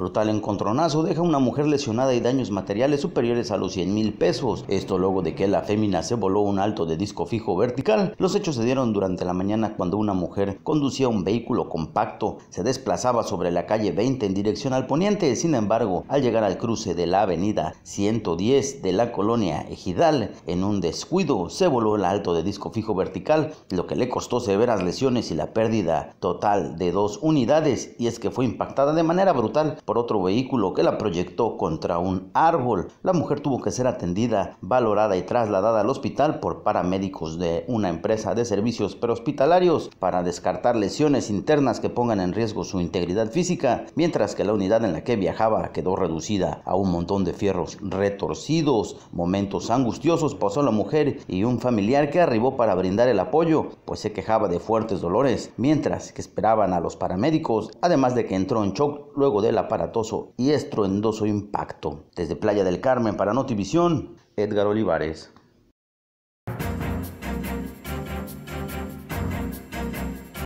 Brutal encontronazo deja a una mujer lesionada y daños materiales superiores a los 100 mil pesos. Esto luego de que la fémina se voló un alto de disco fijo vertical. Los hechos se dieron durante la mañana cuando una mujer conducía un vehículo compacto. Se desplazaba sobre la calle 20 en dirección al poniente. Sin embargo, al llegar al cruce de la avenida 110 de la colonia Ejidal, en un descuido se voló el alto de disco fijo vertical, lo que le costó severas lesiones y la pérdida total de dos unidades. Y es que fue impactada de manera brutal por otro vehículo que la proyectó contra un árbol. La mujer tuvo que ser atendida, valorada y trasladada al hospital por paramédicos de una empresa de servicios prehospitalarios para descartar lesiones internas que pongan en riesgo su integridad física, mientras que la unidad en la que viajaba quedó reducida a un montón de fierros retorcidos. Momentos angustiosos pasó la mujer y un familiar que arribó para brindar el apoyo, pues se quejaba de fuertes dolores, mientras que esperaban a los paramédicos, además de que entró en shock luego de la y estruendoso impacto. Desde Playa del Carmen para Notivisión, Edgar Olivares.